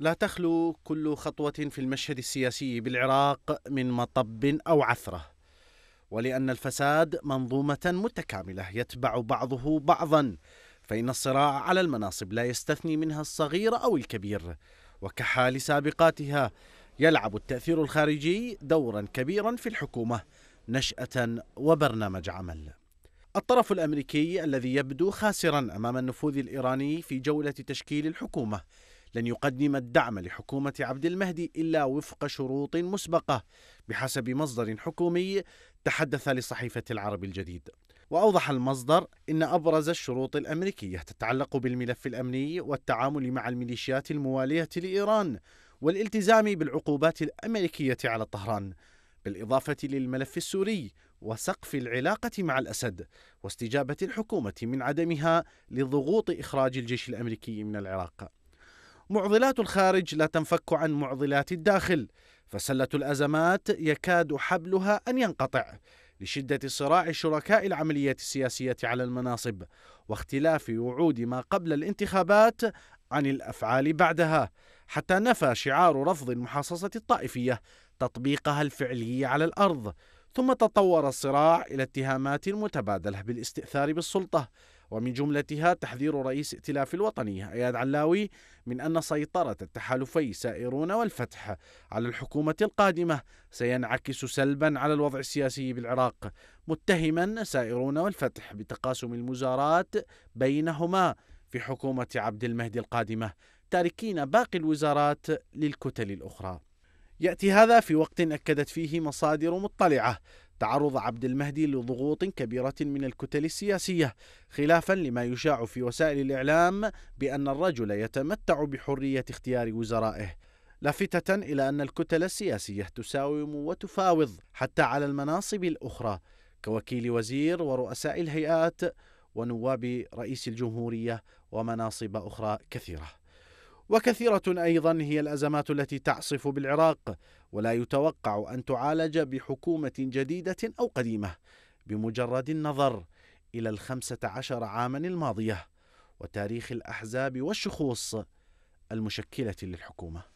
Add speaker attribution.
Speaker 1: لا تخلو كل خطوة في المشهد السياسي بالعراق من مطب أو عثرة ولأن الفساد منظومة متكاملة يتبع بعضه بعضا فإن الصراع على المناصب لا يستثني منها الصغير أو الكبير وكحال سابقاتها يلعب التأثير الخارجي دورا كبيرا في الحكومة نشأة وبرنامج عمل الطرف الأمريكي الذي يبدو خاسرا أمام النفوذ الإيراني في جولة تشكيل الحكومة لن يقدم الدعم لحكومة عبد المهدي إلا وفق شروط مسبقة بحسب مصدر حكومي تحدث لصحيفة العرب الجديد وأوضح المصدر أن أبرز الشروط الأمريكية تتعلق بالملف الأمني والتعامل مع الميليشيات الموالية لإيران والالتزام بالعقوبات الأمريكية على طهران بالإضافة للملف السوري وسقف العلاقة مع الأسد واستجابة الحكومة من عدمها لضغوط إخراج الجيش الأمريكي من العراق معضلات الخارج لا تنفك عن معضلات الداخل فسله الازمات يكاد حبلها ان ينقطع لشدة صراع شركاء العملية السياسية على المناصب واختلاف وعود ما قبل الانتخابات عن الأفعال بعدها حتى نفى شعار رفض المحاصصة الطائفية تطبيقها الفعلي على الأرض ثم تطور الصراع إلى اتهامات متبادلة بالاستئثار بالسلطة ومن جملتها تحذير رئيس ائتلاف الوطني اياد علاوي من أن سيطرة التحالفي سائرون والفتح على الحكومة القادمة سينعكس سلبا على الوضع السياسي بالعراق متهما سائرون والفتح بتقاسم المزارات بينهما في حكومة عبد المهدي القادمة تاركين باقي الوزارات للكتل الأخرى ياتي هذا في وقت اكدت فيه مصادر مطلعه تعرض عبد المهدي لضغوط كبيرة من الكتل السياسية خلافا لما يشاع في وسائل الإعلام بأن الرجل يتمتع بحرية اختيار وزرائه لافتة إلى أن الكتل السياسية تساوم وتفاوض حتى على المناصب الأخرى كوكيل وزير ورؤساء الهيئات ونواب رئيس الجمهورية ومناصب أخرى كثيرة وكثيرة أيضا هي الأزمات التي تعصف بالعراق ولا يتوقع أن تعالج بحكومة جديدة أو قديمة بمجرد النظر إلى الخمسة عشر عاما الماضية وتاريخ الأحزاب والشخوص المشكلة للحكومة